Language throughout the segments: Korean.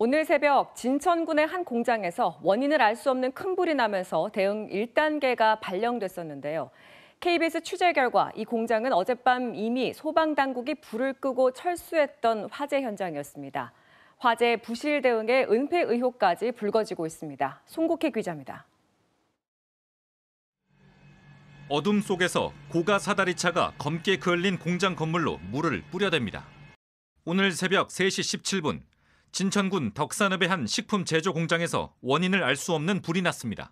오늘 새벽 진천군의 한 공장에서 원인을 알 수 없는 큰 불이 나면서 대응 1단계가 발령됐었는데요. KBS 취재 결과 이 공장은 어젯밤 이미 소방당국이 불을 끄고 철수했던 화재 현장이었습니다. 화재 부실 대응에 은폐 의혹까지 불거지고 있습니다. 송국희 기자입니다. 어둠 속에서 고가 사다리차가 검게 그을린 공장 건물로 물을 뿌려댑니다. 오늘 새벽 3시 17분 진천군 덕산읍의 한 식품 제조 공장에서 원인을 알 수 없는 불이 났습니다.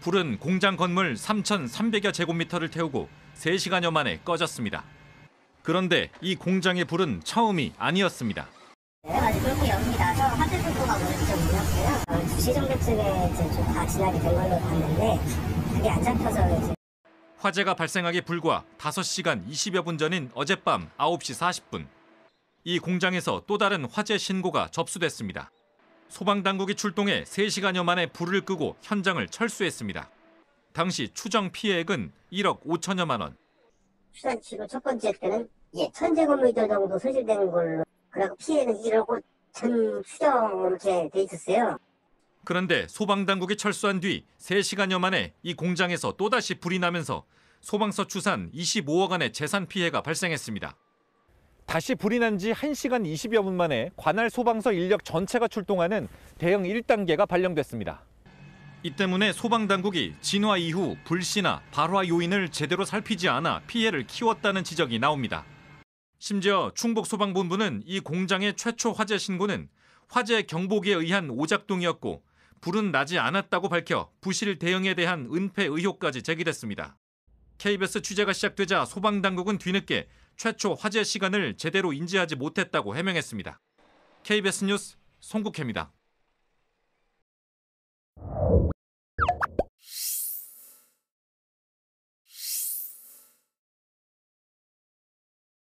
불은 공장 건물 3,300여 제곱미터를 태우고 3시간여 만에 꺼졌습니다. 그런데 이 공장의 불은 처음이 아니었습니다. 화재 가 어, 화재가 발생하기 불과 5시간 20여 분 전인 어젯밤 9시 40분 이 공장에서 또 다른 화재 신고가 접수됐습니다. 소방당국이 출동해 3시간여 만에 불을 끄고 현장을 철수했습니다. 당시 추정 피해액은 1억 5천여만 원. 추산치로 첫 번째 때는 예, 천재 건물들 정도 소실되 걸로 그리고 피해는 1억 5천 추정으로 돼 있었어요. 그런데 소방당국이 철수한 뒤 3시간여 만에 이 공장에서 또다시 불이 나면서 소방서 추산 25억 원의 재산 피해가 발생했습니다. 다시 불이 난 지 1시간 20여 분 만에 관할 소방서 인력 전체가 출동하는 대형 1단계가 발령됐습니다. 이 때문에 소방당국이 진화 이후 불씨나 발화 요인을 제대로 살피지 않아 피해를 키웠다는 지적이 나옵니다. 심지어 충북소방본부는 이 공장의 최초 화재 신고는 화재 경보기에 의한 오작동이었고 불은 나지 않았다고 밝혀 부실 대응에 대한 은폐 의혹까지 제기됐습니다. KBS 취재가 시작되자 소방당국은 뒤늦게 최초 화재 시간을 제대로 인지하지 못했다고 해명했습니다. KBS 뉴스 송국혜입니다.